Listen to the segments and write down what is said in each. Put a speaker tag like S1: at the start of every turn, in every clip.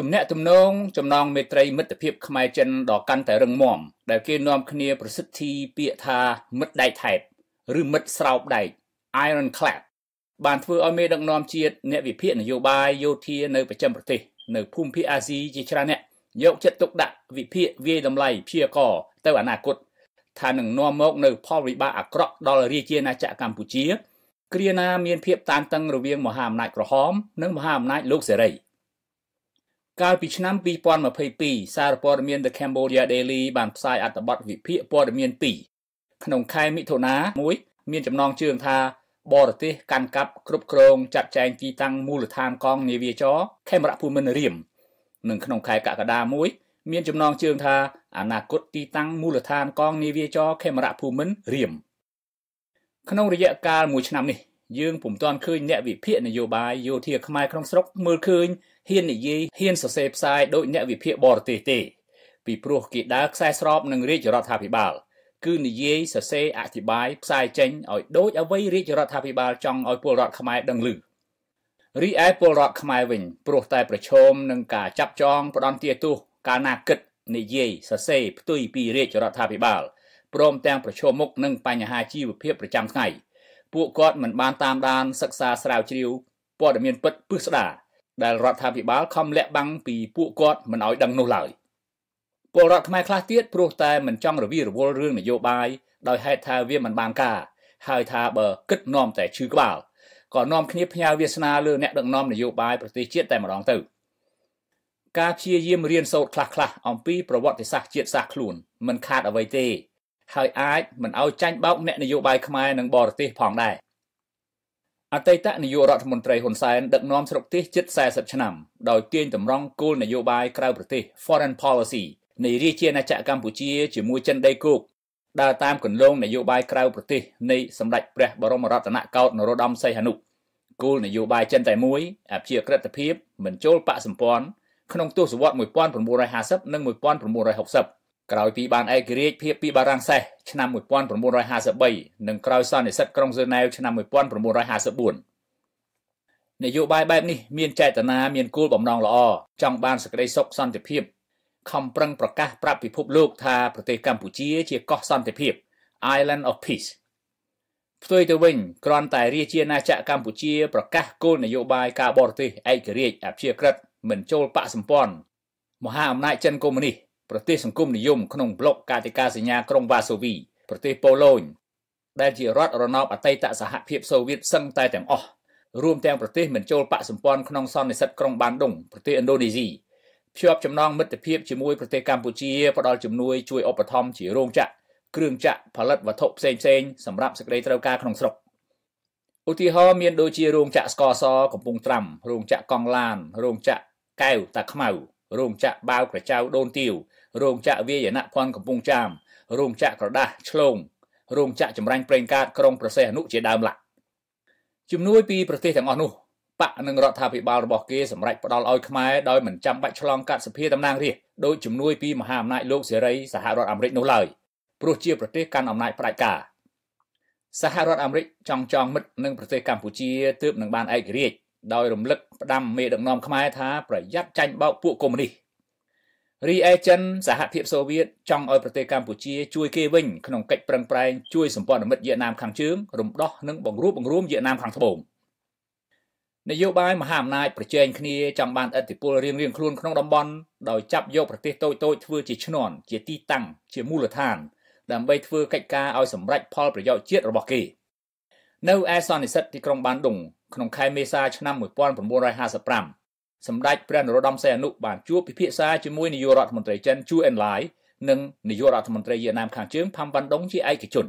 S1: ទំនាក់ទំនងចំណងមេត្រីមិត្តភាពខ្មែរចិនដ៏កាន់តែរឹងមាំដែលគេនាំគ្នា ប្រសិទ្ធិពាក្យថាមិត្តដែកថែបឬមិត្តស្រោបដែក Iron Clap បានធ្វើឲ្យមេដឹកនាំជាតិអ្នកវិភាគនយោបាយយោធានៅប្រចាំប្រទេស នៅភូមិភាគអាស៊ីជាច្រើនអ្នកយកចិត្តទុកដាក់វិភាគវាយតម្លៃព្យាករទៅអនាគតថានឹងនាំមក នៅផលវិបាកអាក្រក់ដល់រាជាណាចក្រកម្ពុជាគ្រាណាមានភាពតានតឹងរវាងមហាអំណាចក្រហម និងមហាអំណាចលោកសេរី។កាលពីឆ្នាំ2022សារព័ត៌មាន The Cambodia Daily បានផ្សាយអត្ថបទវិភាគព័ត៌មាន2ក្នុងខែមិថុនាមួយមានចំណងជើងថា បរទេសកាន់កាប់គ្រប់គ្រងចាត់ចែងទីតាំងមូលដ្ឋានកងនាវាចរ ខេមរភូមិន្ទរាមនិងក្នុងខែកក្កដាមួយមានចំណងជើងថាអនាគតទីតាំងមូលដ្ឋានកងនាវាចរខេមរភូមិន្ទរាមក្នុងរយៈកាលមួយឆ្នាំនេះយើងពុំទាន់ឃើញអ្នកវិភាគនយោបាយយោធាខ្មែរក្នុងស្រុកមើលឃើញហ៊ាននិយាយហ៊ានសរសេរផ្សាយដោយអ្នកវិភាគបរទេសទេពីព្រោះគេដើរខ្សែស្របនឹងរាជរដ្ឋាភិបាល គឺនិយាយសរសេរអធិប្បាយផ្សាយចេញឲ្យដូចអ្វីរាជរដ្ឋាភិបាលចង់ឲ្យពលរដ្ឋខ្មែរដឹងឮរីឯពលរដ្ឋខ្មែរវិញព្រោះតែប្រឈមនឹងការចាប់ចងផ្ដន់ទាទោសការណាគិតនិយាយសរសេរផ្ទុយពីរាជរដ្ឋាភិបាលព្រមទាំងប្រឈមមុខនឹងបញ្ហាជីវភាពប្រចាំថ្ងៃពួកគាត់មិនបានតាមដានសិក្សាស្រាវជ្រាវព័ត៌មានពិតពិស្ដារដែលរដ្ឋាភិបាលខំលាក់បាំងពីពួកគាត់មិនឲ្យដឹងនោះឡើយពលរដ្ឋខ្មែរខ្លះទៀតព្រោះតែមិនចង់រវីរវល់រឿងនយោបាយដោយហេតុថាវាមិនបានការហើយថាបើគិតនាំតែឈឺក្បាលក៏នាំគ្នាផ្ញើវាសនាលើអ្នកដឹកនាំនយោបាយប្រទេសជាតិតែម្ដងទៅការព្យាយាមរៀនសូត្រខ្លះៗអំពីប្រវត្តិសាស្ត្រជាតិសាសខ្លួនមិនខាតអ្វីទេហើយអាចមិនឲ្យចាញ់បោកអ្នកនយោបាយខ្មែរនិងបរទេសផងដែរអតីតនាយករដ្ឋមន្ត្រីហ៊ុនសែនដឹកនាំស្រុកទេសជិត40ឆ្នាំដោយទាញតម្រង់គោលនយោបាយក្រៅប្រទេស Foreign Policy នៃរាជាណាចក្រកម្ពុជាជាមួយចិនដីគោកដើរតាមគន្លងនយោបាយក្រៅប្រទេសនៃសម្ដេចព្រះបរមរតនកោដ្ឋនរោត្តមសីហនុគោលនយោបាយចិនតែមួយអភិជាក្រិតភាពមិនចូលបកសម្ព័ន្ធក្នុងទសវត្ស1950និង1960ក្រោយពីបានឯករាជ្យភាពពីបារាំងសេះឆ្នាំ1953និងក្រោយសន្និសីទក្រុងហ្សឺណែវឆ្នាំ1954នយោបាយបែបនេះមានចេតនាមានគោលបំណងល្អចង់បានសេចក្តីសុខសន្តិភាពខំប្រឹងប្រកាសប្រាប់ពិភពលោកថាប្រទេសកម្ពុជាជាកោះសន្តិភាព Island of Peace ផ្ទុយទៅវិញគ្រាន់តែរាជាណាចក្រកម្ពុជាប្រកាសគោលនយោបាយការបរទេសឯករាជ្យអព្យាក្រឹតមិនចូលបកសម្ព័ន្ធមហាអំណាចចិនកុម្មុយនីស្តប្រទេសសង្គមនិយមក្នុងប្លុកកាតិកាសញ្ញាក្រុងវ៉ាសូវីប្រទេសប៉ូឡូញដែលជារដ្ឋរណបអតីតសហភាពសូវៀតសឹងតែទាំងអស់រួមទាំងប្រទេសមិនចូលបកសម្ព័ន្ធក្នុងសន្និសីទក្រុងបានដុងប្រទេសឥណ្ឌូនេស៊ីភ្ជាប់ចំណងមិត្តភាពជាមួយប្រទេសកម្ពុជាផ្ដល់ជំនួយជួយឧបត្ថម្ភជារោងចក្រគ្រឿងចក្រផលិតវត្ថុផ្សេងៗសម្រាប់សក្តីត្រូវការក្នុងស្រុកឧទាហរណ៍មានដូចជារោងចក្រស្ករសកំពង់ត្រាំរោងចក្រកង់ឡានរោងចក្រកែវតាខ្មៅរោងចក្របាវក្រចៅដូនទាវរោងចក្រវាយនភ័ណ្ឌកំពង់ចាមរោងចក្រក្រដាសឆ្លងរោងចក្រចម្រាញ់ប្រេងកាតក្រុងប្រសេះអនុជាដើមឡាក់ ជំនួយពីប្រទេសទាំងអស់នោះបកនិងរដ្ឋាភិបាលរបស់គេសម្រេចផ្ដល់ឲ្យខ្មែរដោយមិនចាំបាច់ឆ្លងកាត់សភាតំណាងរាស្ត្រដោយជំនួយពីមហាអំណាចលោកសេរីសហរដ្ឋអាមេរិកនោះឡើយព្រោះជាប្រទេសកាន់អំណាចផ្ដាច់ការសហរដ្ឋអាមេរិកចង់ចងមិត្តនឹងប្រទេសកម្ពុជាទើបនឹងបានឯករាជ្យដោយរំលឹកផ្ដាំមេដឹកនាំខ្មែរថា ប្រយ័ត្នចាញ់បោកពួកកុម្មុយនីសរីឯចិនសហភាពសូវៀតចង់ឲ្យប្រទេសកម្ពុជាជួយ គេវិញក្នុងកិច្ចប្រឹងប្រែងជួយសម្ព័ន្ធមិត្តវៀតណាម ខាងជើងរំដោះនិងបង្រួបបង្រួមវៀតណាមខាងត្បូងនយោបាយមហាអំណាចប្រជែងគ្នាចង់បានឥទ្ធិពលរៀងៗខ្លួនក្នុងតំបន់ដោយចាប់យកប្រទេសតូចៗធ្វើជាឈ្នន់ជាទីតាំងជាមូលដ្ឋាន ដើម្បីធ្វើកិច្ចការឲ្យសម្រេចផលប្រយោជន៍ជាតិរបស់គេ។នៅឯសន្និសិទទីក្រុងបានដុងក្នុងខែមេសាឆ្នាំ1955សម្ដេចព្រះនរោត្តមសីហនុបានជួបពិភាក្សាជាមួយនាយករដ្ឋមន្ត្រីចិនជូអិនឡាយនិងនាយករដ្ឋមន្ត្រីវៀតណាមខាងជើងផាំវ៉ាន់ដុងជាឯកជន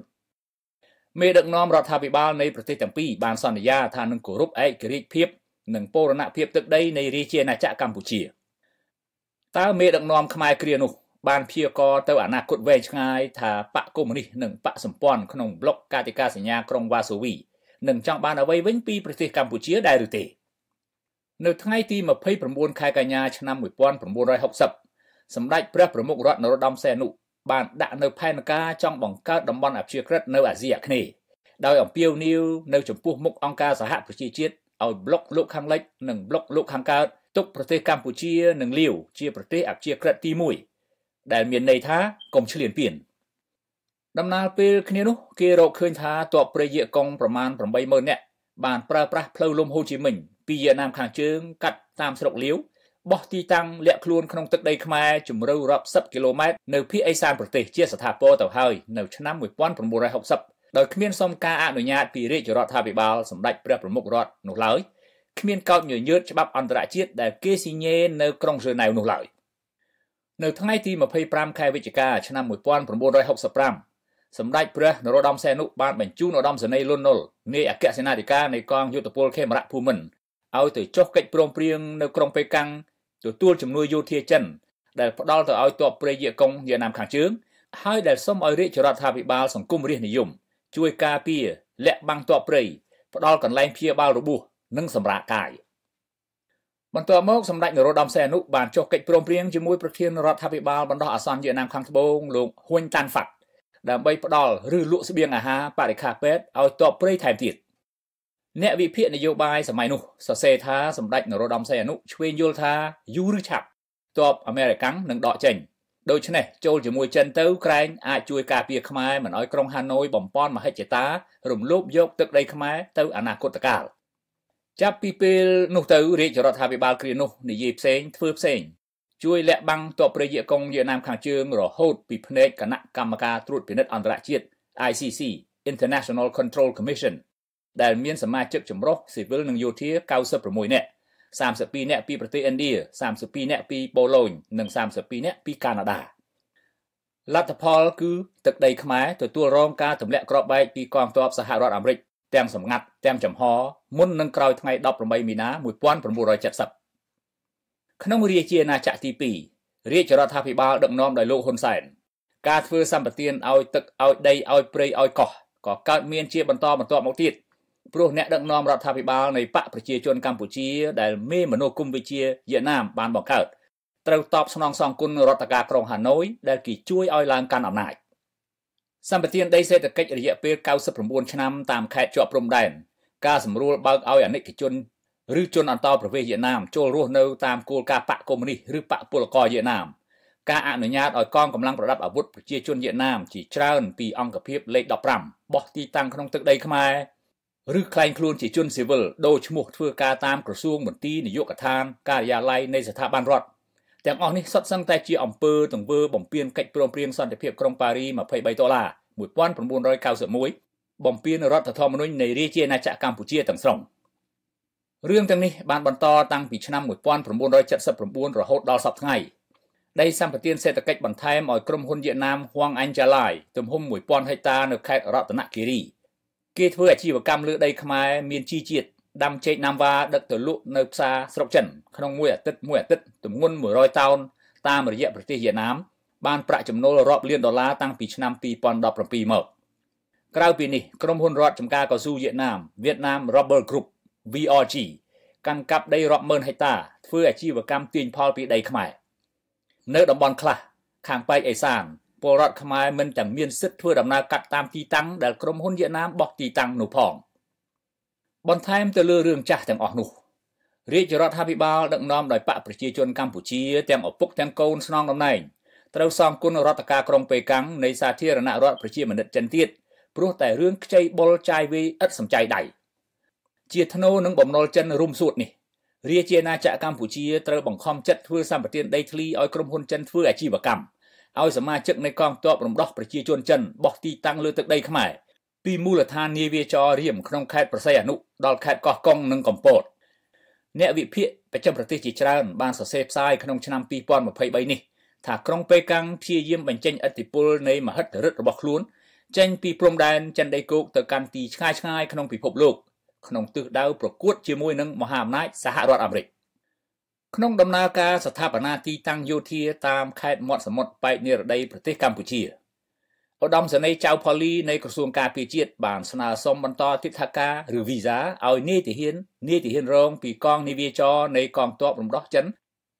S1: មេដឹកនាំរដ្ឋាភិបាលនៃប្រទេសទាំងពីរបានសន្យាថានឹងគោរពឯករាជ្យភាពនិងបូរណភាពទឹកដីនៃរាជាណាចក្រកម្ពុជា តើមេដឹកនាំខ្មែរគ្រានោះ បានព្យាករទៅអនាគតវែងឆ្ងាយថាបកកុម្មុយនីសនិងបកសម្ព័ន្ធក្នុងប្លុកកាតិកាសញ្ញាក្រុងវ៉ាសូវីនិងចង់បានអ្វីវិញពីប្រទេសកម្ពុជាដែរឬទេនៅថ្ងៃទី29ខែកញ្ញាឆ្នាំ1960សម្ដេចព្រះប្រមុខរដ្ឋនរោត្តមសីហនុបានដាក់នៅផែនការចង់បង្កើតតំបន់អព្យាក្រឹតនៅ អាស៊ីអាគ្នេយ៍ដោយអំពាវនាវនៅចំពោះមុខអង្គការសហប្រជាជាតិឲ្យប្លុកលោកខាងលិចនិងប្លុកលោកខាងកើតទុកប្រទេសកម្ពុជានិងលាវជាប្រទេសអព្យាក្រឹតទី1ដែលមានន័យថាកុំឈ្លានពាន។ដំណើរពេលគ្នានោះគេរកឃើញថាទ័ពព្រះយៈកុងប្រមាណ80000នាក់បានប្រើប្រាស់ផ្លូវលំហូជីមិញពីវៀតណាមខាងជើងកាត់តាមស្រុកលាវបោះទីតាំងលាក់ខ្លួនក្នុងទឹកដីខ្មែរជម្រៅរាប់សិបគីឡូម៉ែត្រនៅភូមិអេសានប្រទេសជាស្ថាពរទៅហើយនៅឆ្នាំ1960ដោយគ្មានសុំការអនុញ្ញាតពីរាជរដ្ឋាភិបាលសម្ដេចព្រះប្រមុខរដ្ឋនោះឡើយគ្មានកោតញញើតច្បាប់អន្តរជាតិដែលគេស៊ីញេនៅក្រុងហ្សឺណែវនោះឡើយនៅថ្ងៃទី25ខែវិច្ឆិកាឆ្នាំ1965សម្ដេចព្រះនរោត្តមសីហនុបានបញ្ជូនឧត្តមសេនីយ៍លន់នុលនាយអគ្គសេនាធិការនៃកងយោធពលខេមរៈភូមិន្ទឲ្យទៅចុះកិច្ចព្រមព្រៀងនៅក្រុងប៉េកាំងទទួលជំនួយយោធាចិន ដែលផ្ដល់ទៅឲ្យទ័ពព្រះយាកុងវៀតណាមខាងជើង ហើយដែលសូមឲ្យរាជរដ្ឋាភិបាលសង្គមរាស្ត្រនិយមជួយការពារលាក់បាំងទ័ពព្រៃផ្ដល់កន្លែងព្យាបាលរបួសនិងសម្រាកកាយបន្ទាប់មកសម្ដេចនរោត្តមសីហនុបានចុះកិច្ចព្រមព្រៀងជាមួយប្រធានរដ្ឋាភិបាលបណ្ដោះអាសន្នវៀតណាមខាងត្បូងលោកហ៊ុនតាន់ហ្វាក់ដើម្បីផ្ដល់ឬលក់ស្បៀងអាហារបរិខាពេទ្យឲ្យតបព្រៃថែមទៀតអ្នកវិភាគនយោបាយសម័យនោះសរសេរថាសម្ដេចនរោត្តមសីហនុឆ្វេងយល់ថាយូរឬឆាប់តបអាមេរិកាំងនឹងដកចេញ ដូច្នេះចូលជាមួយចិនទៅ ក្រែងអាចជួយការពារខ្មែរមិនឲ្យក្រុងហាណូយបំពន់មហិច្ឆតារំលោភយក ទឹកដីខ្មែរទៅអនាគតកាលចាប់ពីពេលនោះទៅរាជរដ្ឋាភិបាលគ្រានោះនិយាយផ្សេងធ្វើផ្សេងជួយលាក់បាំងទ័ពព្រះយៈកងវៀតណាមខាងជើងរហូតពីភ្នែកគណៈកម្មការត្រួតពិនិត្យអន្តរជាតិ ICC International Control Commission ដែលមានសមាជិកចម្រុះស៊ីវិលនិងយោធា96នាក់32នាក់ពីប្រទេសឥណ្ឌា32នាក់ពីប៉ូឡូញនិង32នាក់ពីកាណាដាលទ្ធផលគឺទឹកដីខ្មែរទទួលរងការទម្លាក់គ្រាប់បែកពីកងទ័ពសហរដ្ឋអាមេរិកទាំងសម្ងាត់ទាំងចំហមុននឹងក្រោយថ្ងៃ18មីនា1970ក្នុងរាជាណាចក្រទី2រាជរដ្ឋាភិបាលដឹកនាំដោយលោកហ៊ុនសែនការធ្វើសម្បទានឲ្យទឹកឲ្យដីឲ្យព្រៃឲ្យកោះក៏កើតមានជាបន្តបន្ទាប់មកទៀតព្រោះអ្នកដឹកនាំរដ្ឋាភិបាលនៃបកប្រជាជនកម្ពុជាដែលមេមនោគមវិជ្ជាវៀតណាមបានបង្កើតត្រូវតបស្នងសងគុណរដ្ឋាភិបាលក្រុងហាណូយដែលគេជួយឲ្យឡើងកាន់អំណាចសម្បទានដីសេដ្ឋកិច្ចរយៈពេល99ឆ្នាំតាមខេត្តជាប់ព្រំដែនការសម្រួលបើកឲ្យអាណិកជនឬជនអន្តោប្រវេសន៍វៀតណាមចូលរស់នៅតាមគោលការណ៍បកកុម្មុយនីសឬបកពលករវៀតណាមការអនុញ្ញាតឲ្យកងកម្លាំងប្រដាប់អាវុធប្រជាជនវៀតណាមជាច្រើនពីអង្គភាពលេខ15បោះទីតាំងក្នុងទឹកដីខ្មែរឬក្លែងខ្លួនជាជនស៊ីវិលដូរឈ្មោះធ្វើការតាមក្រសួងមន្ទីរនយោបាយកថាការិយាល័យនៃស្ថាប័នរដ្ឋទាំងអស់នេះសុទ្ធសឹងតែជាអំពើទង្វើបំពានកិច្ចព្រមព្រៀងសន្តិភាពក្រុងប៉ារី23ដុល្លារ1991បំពានរដ្ឋធម្មនុញ្ញនៃរាជាអាណាចក្រកម្ពុជាទាំងស្រុង។រឿងទាំងនេះបានបន្តតាំងពីឆ្នាំ1979រហូតដល់សព្វថ្ងៃដីសម្បទានសេដ្ឋកិច្ចបន្ថែមឲ្យក្រុមហ៊ុនវៀតណាម Huang Anjalai ទំហំ1000ហិកតានៅខេត្តរតនគិរីគេធ្វើអាជីវកម្មលើដីខ្មែរមានជីជាតិដាំចេកណាំវ៉ាដឹកទៅលក់នៅផ្សារស្រុកចិនក្នុងមួយអាទិត្យមួយអាទិត្យទម្ងន់100តោនតាមរយៈប្រទេសវៀតណាម បានប្រាក់ចំណូលរាប់លានដុល្លារតាំងពីឆ្នាំ2017មកក្រៅពីនេះក្រុមហ៊ុនរដ្ឋចំការកស៊ូវៀតណាម Vietnam Rubber Group VRG កាន់កាប់ដីរាប់ម៉ឺនហិកតា ធ្វើអាជីវកម្មទាញផលពីដីខ្មែរនៅតំបន់ខ្លះខាងប៉ែកអេសានពលរដ្ឋខ្មែរមិនទាំងមានសិទ្ធិធ្វើដំណើរកាត់តាមទីតាំងដែលក្រុមហ៊ុនវៀតណាមបោះទីតាំងនោះផងបន្ថែមទៅលើរឿងចាស់ទាំងអស់នោះ រាជរដ្ឋាភិបាលដឹកនាំដោយបកប្រជាជនកម្ពុជាទាំងឪពុកទាំងកូនស្នងតំណែងត្រូវសងគុណរដ្ឋការក្រុងប៉េកាំងនៃសាធារណរដ្ឋប្រជាមានិតចិនទៀតព្រោះតែរឿងខ្ចីបុលចាយវាយឥតសំចៃដៃ។ជាធ្នូនឹងបំណុលចិនរុំសួតនេះរាជាណាចក្រកម្ពុជាត្រូវបង្ខំចិត្តធ្វើសម្បទានដីធ្លីឲ្យក្រុមហ៊ុនចិនធ្វើអាជីវកម្មឲ្យសមាជិកនៃកងទ័ពរំដោះប្រជាជនចិនបោះទីតាំងលើទឹកដីខ្មែរពីមូលដ្ឋាននាវាចររៀមក្នុងខេត្តប្រស័យអនុដល់ខេត្តកោះកុងនិងកំពតអ្នកវិភាគប្រចាំប្រទេសជាច្រើនបានសរសេរផ្សាយក្នុងឆ្នាំ2023នេះថាក្រុងប៉េកាំងព្យាយាមបញ្ចេញឥទ្ធិពលនៃមហិទ្ធិឫទ្ធិរបស់ខ្លួន ចេញពីព្រំដែនចិនដីគោកទៅកាន់ទីឆ្ងាយឆ្ងាយក្នុងពិភពលោក។ក្នុងទិសដៅប្រកួតជាមួយនឹងមហាអំណាចសហរដ្ឋអាមេរិកក្នុងដំណើរការស្ថាបនាទីតាំងយោធាតាមខេត្តមាត់សមុទ្រប៉ែកនិរតីប្រទេសកម្ពុជាឧត្តមសេនីយ៍ចៅផូលីនៃក្រសួងការពារជាតិបានស្នើសុំបន្តទិដ្ឋាការឬវីសាឲ្យនាយទាហាន នាយទាហានរងពីកងនាវាចរនៃកងទ័ពរំដោះចិន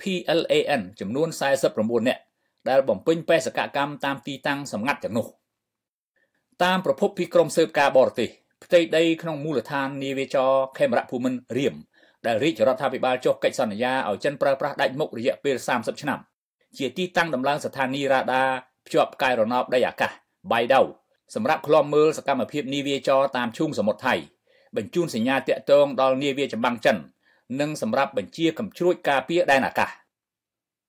S1: PLAN ចំនួន49នាក់ដែលបំពេញបេសកកម្មតាមទីតាំងសម្ងាត់ទាំងនោះតាមប្រភពពីក្រមស៊ើបការបរទេសផ្ទៃដីក្នុងមូលដ្ឋាននាវាចរខេមរៈភូមិន្ទរៀមដែលរាជរដ្ឋាភិបាលចុះកិច្ចសន្យាឲ្យចិនប្រើប្រាស់ដាច់មុខរយៈពេល30ឆ្នាំ ជាទីតាំងដំឡើងស្ថានីយ៍រ៉ាដាភ្ជាប់ផ្កាយរណបដីអាកាសបៃដៅសម្រាប់ឃ្លាំមើលសកម្មភាពនាវាចរតាមឈូងសមុទ្រថៃបញ្ជូនសញ្ញាតាក់ទងដល់នាវាចម្បាំងចិននិងសម្រាប់បញ្ជាកំជ្រួចការពារដែនអាកាស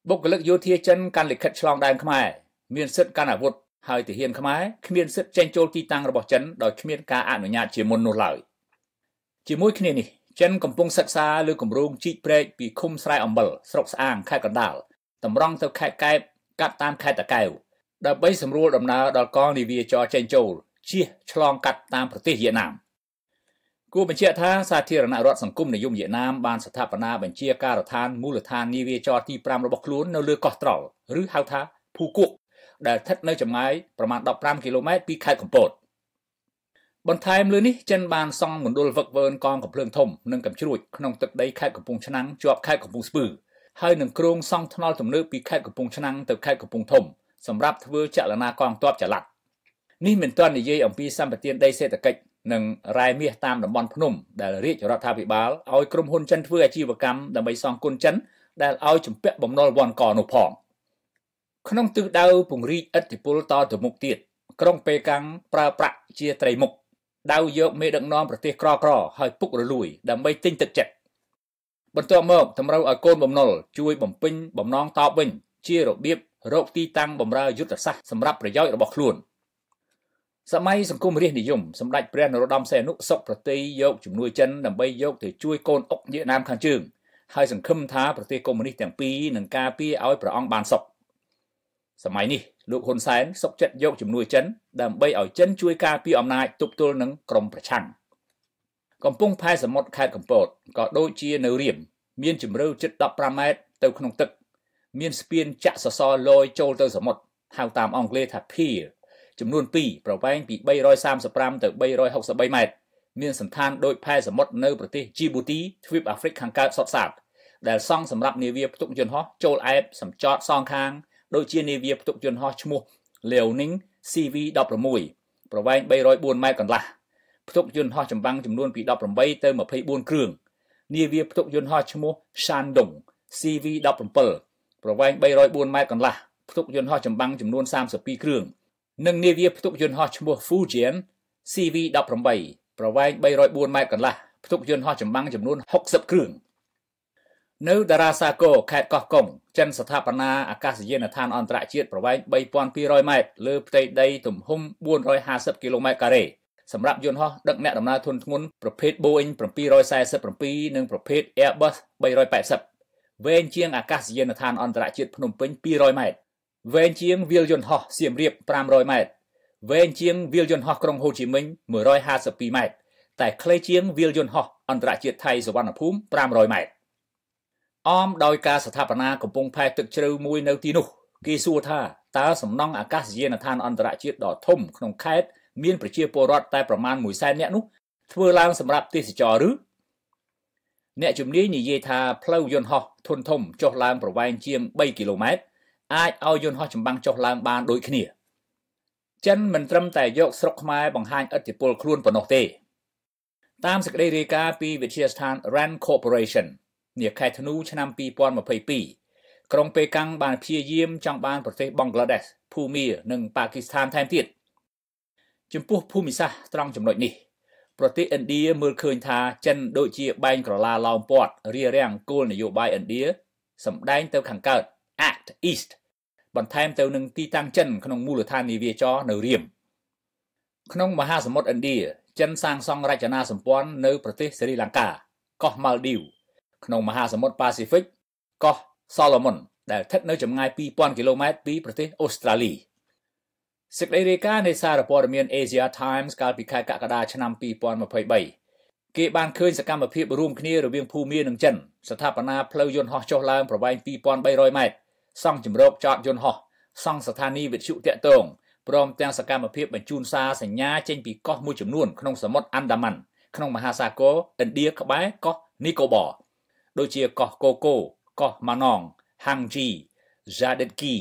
S1: បុគ្គលិកយោធាចិនកាន់លិខិតឆ្លងដែនខ្មែរមានសិទ្ធិកាន់អាវុធហើយទាហានខ្មែរគ្មានសិទ្ធិចេញចូលទីតាំងរបស់ចិនដោយគ្មានការអនុញ្ញាតជាមុននោះឡើយជាមួយគ្នានេះចិនកំពុងសិក្សាលើគម្រោងជីកព្រែកពីឃុំស្រែអំបិលស្រុកស្អាងខេត្តកណ្ដាលតម្រង់ទៅខេត្តកែបកាត់តាមខេត្តតាកែវដើម្បីសម្រួលដំណើរដល់កងនាវាចរចេញចូលជៀសឆ្លងកាត់តាមប្រទេសវៀតណាមគួរបញ្ជាក់ថាសាធារណរដ្ឋសង្គមនិយមវៀតណាមបានស្ថាបនាបញ្ជាការដ្ឋានមូលដ្ឋាននាវាចរទី5របស់ខ្លួននៅលើកោះត្រល់ឬហៅថាភូគោកដែលស្ថិតនៅចម្ងាយប្រមាណ15គីឡូម៉ែត្រពីខេត្តកំពតបន្ថែមលើនេះចិនបានសង់មណ្ឌលវឹកវើនកងកំភ្លើងធំនិងកំជ្រួចក្នុងទឹកដីខេត្តកំពង់ឆ្នាំងជាប់ខេត្តកំពង់ស្ពឺហើយនឹងគ្រោងសង់ថ្នល់ទំនើបពីខេត្តកំពង់ឆ្នាំងទៅខេត្តកំពង់ធំ សម្រាប់ធ្វើចលនាកងទ័ពចល័តនេះមិនទាន់និយាយអំពីសម្បត្តិដីសេដ្ឋកិច្ចនិងរ៉ែមាសតាមតំបន់ភ្នំដែលរាជរដ្ឋាភិបាលឲ្យក្រុមហ៊ុនចិនធ្វើអាជីវកម្មដើម្បីសងគុណចិនដែលឲ្យជំពាក់បំណុលវាន់កនោះផង។ក្នុងទិសដៅពង្រីកឥទ្ធិពលតទៅមុខទៀតក្រុងប៉េកាំងប្រើប្រាក់ជាត្រីមុខដៅយកមេដឹកនាំប្រទេសក្រក្រ ហើយពុករលួយ ដើម្បីទិញទឹកចិត្តបន្ទាប់មកតម្រូវឲ្យកូនបំណុលជួយបំពេញបំណងតបវិញ ជារបៀបរកទីតាំងបម្រើយុទ្ធសាស្ត្រសម្រាប់ប្រយោជន៍របស់ខ្លួនសម័យសង្គមរាស្ត្រនិយមសម្ដេចព្រះនរោត្តមសីហនុសុខប្រតិយកជំនួយចិនដើម្បីយកទៅជួយកូនអុកវៀតណាមខាងជើងហើយសង្ឃឹមថាប្រទេសកុម្មុយនីសទាំងពីរនឹងការពារឲ្យព្រះអង្គបានសុខ។សម័យនេះលោកហ៊ុនសែនសុកចិត្តយកជំនួយចិន ដើម្បីឲ្យចិនជួយការពារអំណាចទប់ទល់នឹងក្រមប្រឆាំងកំពង់ផែសមុទ្រខេត្តកំពតក៏ដូចជានៅរៀមមានជម្រៅជិត15ម៉ែត្រទៅក្នុងទឹក មានស្ពានចាក់សសរលយចូលទៅសមុទ្រហៅតាមអង់គ្លេសថា pier ចំនួន2ប្រវែងពី335ទៅ363ម៉ែត្រមានសន្តានដោយផែសមុទ្រនៅប្រទេសជីបូទីទ្វីបអាហ្វ្រិកខាងកើតសុទ្ធសាធដែលសង់សម្រាប់នាវាផ្ទុកយន្តហោះចូលអែបសម្ចតសងខាងដូចជានាវាផ្ទុកយន្តហោះឈ្មោះ Liaoning CV-11 ប្រវែង304ម៉ែត្រកន្លះផ្ទុកយន្តហោះចម្បាំងចំនួនពី18ទៅ24គ្រឿងនាវាផ្ទុក យន្តហោះឈ្មោះ Shandong CV-17 ប្រវែង304ម៉ែត្រកន្លះផ្ទុកយន្តហោះចម្បាំងចំនួន32គ្រឿងនិងនាវាផ្ទុកយន្តហោះឈ្មោះ Fujian CV-18 ប្រវែង304ម៉ែត្រកន្លះផ្ទុកយន្តហោះចម្បាំងចំនួន60គ្រឿង។នៅតារាសាគរខេត្តកោះកុងចិនស្ថាបនាអាកាសយានដ្ឋានអន្តរជាតិប្រវែង3200ម៉ែត្រលើផ្ទៃដីទំហំ450គីឡូម៉ែត្រការ៉េសម្រាប់យន្តហោះដឹកអ្នកដំណើរធុនធ្ងន់ប្រភេទ Boeing 747និងប្រភេទ Airbus 380វែងជាងអាកាសយានដ្ឋានអន្តរជាតិភ្នំពេញ200ម៉ែត្រវែងជាងវាលយន្តហោះសៀមរាប500ម៉ែត្រវែងជាងវាលយន្តហោះក្រុងហូជីមិញ152ម៉ែត្រតែខ្លីជាងវាលយន្តហោះអន្តរជាតិថៃសុវណ្ណភូមិ500ម៉ែត្រអមដោយការស្ថាបនាកំពង់ផែ ទឹកជ្រៅមួយនៅទីនោះគេសួរថាតើសំណង់អាកាសយានដ្ឋានអន្តរជាតិដ៏ធំក្នុងខេត្តមានប្រជាពលរដ្ឋតែប្រមាណ100,000នាក់នោះធ្វើឡើងសម្រាប់ទេសចរឬអ្នកជំនាញនិយាយថាផ្លូវយន្តហោះធនធំចុះឡើង ប្រវែងជាង3គីឡូម៉ែត្រអាចឲ្យយន្តហោះចម្បាំងចុះឡើង បានដូចគ្នា ចិនមិនត្រឹមតែយក ស្រុកខ្មែរបង្ហាញឥទ្ធិពលខ្លួនប៉ុណ្ណោះទេ តាមសេចក្តីរាយការណ៍ពីវិទ្យាស្ថាន RAND Corporation នាខែធ្នូឆ្នាំ2022ក្រុងប៉េកាំងបានព្យាយាមចង់បានប្រទេស បង់ក្លាដេសភូមានិងប៉ាគីស្ថានថែមទៀតចំពោះភូមិសាស្ត្រត្រង់ចំណុចនេះ ប្រទេសឥណ្ឌាមើលឃើញថា ចិន ដូចជាបែងក្រឡាឡោមព័ទ្ធរារាំងគោលនយោបាយឥណ្ឌាសម្ដែងទៅខាងកើត Act East បន្ថែមទៅនឹងទីតាំងចិន ក្នុងមូលដ្ឋាននាវាចរនៅរៀមក្នុងមហាសមុទ្រឥណ្ឌាចិនសាងសង់រចនាសម្ព័ន្ធនៅប្រទេសស្រីលង្កាកោះម៉ាល់ឌីវក្នុងមហាសមុទ្រប៉ាស៊ីហ្វិកកោះ Solomon ដែលស្ថិតនៅចម្ងាយ2000គីឡូម៉ែត្រពីប្រទេសអូស្ត្រាលីសេចក្តីរាយការណ៍នៃសារព័ត៌មាន Asia Times កាលពីខែកក្កដាឆ្នាំ2023គេបានឃើញសកម្មភាពរួមគ្នារវាងភូមានិងចិនស្ថាបនាផ្លូវយន្តហោះចុះឡើងប្រវែង2300ម៉ែត្រសង់ជំរកចតយន្តហោះសង់ស្ថានីយវិទ្យុតាក់ទងព្រមទាំងសកម្មភាពបញ្ជូនសារសញ្ញាចេញពីកោះមួយចំនួនក្នុងសមុទ្រអាន់ដាម៉ាន់ក្នុងមហាសាគរឥណ្ឌាក្បែរកោះនីកូប័រដូចជាកោះកូកូកោះម៉ាណងហាំងជីហ្សាដិតគី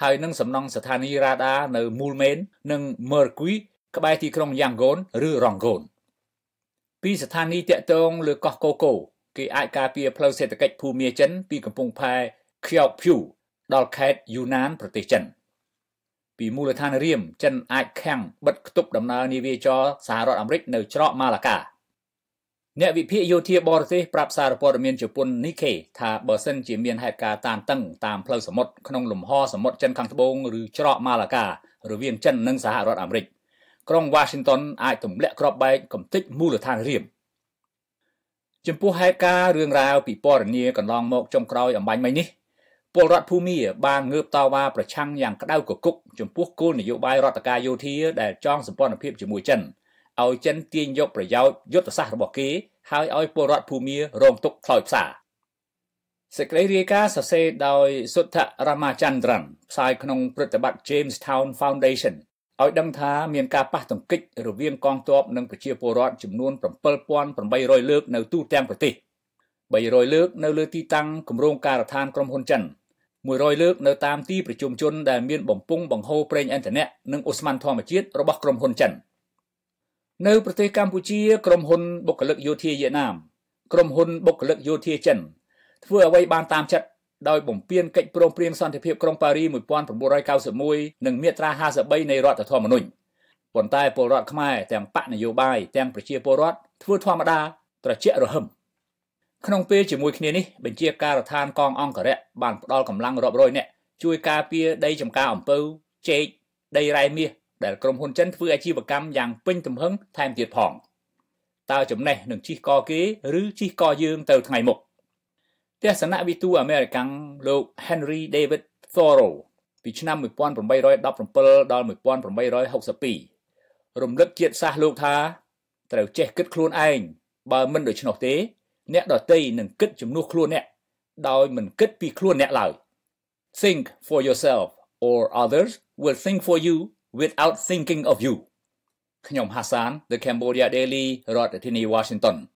S1: ហើយនឹងសំណង់ស្ថានីយ៍រ៉ាដា នៅមូលមេននិងមឺរគួយក្បែរទីក្រុងយ៉ាងហ្គូន ឬរងហ្គូន ពីស្ថានីយ៍តាក់ទងលើកោះកូកូគេអាចការពារផ្លូវសេដ្ឋកិច្ចភូមាចិនពីកំពង់ផែខ្យោកភូដល់ខេត្តយូណានប្រទេសចិនពីមូលដ្ឋានរៀមចិន អាចខាំងបិទគប់ដំណើរនាវាចរសហរដ្ឋអាមេរិកនៅច្រកម៉ាឡាកាអ្នកវិភាគយោធាបរទេសប្រាប់សារព័ត៌មានជប៉ុន Nikkei ថាបើសិនជាមានហេតុការណ៍តានតឹងតាមផ្លូវសមុទ្រក្នុងលំហសមុទ្រចិនខាងត្បូងឬច្រកម៉ាឡាការវាងចិននិងសហរដ្ឋអាមេរិកក្រុង Washington អាចទម្លាក់គ្រាប់បែកកំទេចមូលដ្ឋានរៀបចំពោះហេតុការណ៍រឿងរ៉ាវពីពរនីកន្លងមកចុងក្រោយអំបញ្ញមិញនេះពលរដ្ឋភូមាបានងើបតវ៉ាប្រឆាំងយ៉ាងក្តៅគគុក ចំពោះគោលនយោបាយរដ្ឋការយោធាដែលចងសម្ព័ន្ធភាពជាមួយចិន។ឲ្យចិនទាញយកប្រយោជន៍យុទ្ធសាស្ត្ររបស់គេហើយឲ្យពលរដ្ឋភូមារងទុក្ខខ្លោចផ្សាសេចក្តីរាយការណ៍សរសេរដោយ សុទ្ធរាមាចន្ទ្រនផ្សាយក្នុងព្រឹត្តិបត្តិ Jamestown Foundation ឲ្យដឹងថាមានការប៉ះទង្គិចរវាងកងទ័ពនិងប្រជាពលរដ្ឋចំនួន7800លើក នៅទូទាំងប្រទេស300លើកនៅលើទីតាំងគម្រោងការដ្ឋានក្រុមហ៊ុនចិន100លើកនៅតាមទីប្រជុំជនដែល មានបំពង់បង្ហូរប្រេងឥន្ធនៈនិងអូស្មန်ធម្មជាតិរបស់ក្រុមហ៊ុនចិន។នៅប្រទេសកម្ពុជាក្រុមហ៊ុនបុគ្គលិកយោធាវៀតណាមក្រុមហ៊ុនបុគ្គលិកយោធាចិនធ្វើអ្វីបានតាមចិត្តដោយបំពេញកិច្ចព្រមព្រៀងសន្តិភាពក្រុងប៉ារី1991និងមាត្រា53នៃរដ្ឋធម្មនុញ្ញប៉ុន្តែពលរដ្ឋខ្មែរទាំងបកនយោបាយទាំងប្រជាពលរដ្ឋធ្វើធម្មតា ត្រជាក់រហឹមក្នុងពេលជាមួយគ្នានេះបញ្ជាការដ្ឋានកងអង្គរៈបានផ្ដល់កម្លាំងរាប់រយនាក់ជួយការពារដីចំការអំពៅចេកដីរ៉ែមាសដែលក្រុមហ៊ុនចិនធ្វើអាជីវកម្មយ៉ាងពេញទំហឹងថែមទៀតផងតើចំណេះនឹងជិះកគេ ឬជិះកយើងទៅថ្ងៃមុខទស្សនវិទូអាមេរិកាំងលោក Henry David Thoreau ពីឆ្នាំ1817ដល់1862រំលឹកជាតិសាសន៍លោកថាត្រូវចេះគិតខ្លួនឯងបើមិនដូច្នោះទេ អ្នកដទៃនឹងគិតជំនួសខ្លួនអ្នកដោយមិនគិតពីខ្លួនអ្នកឡើយ Think for yourself or others will think for you without thinking of you Hassan The Cambodia Daily រដ្ឋធានី Washington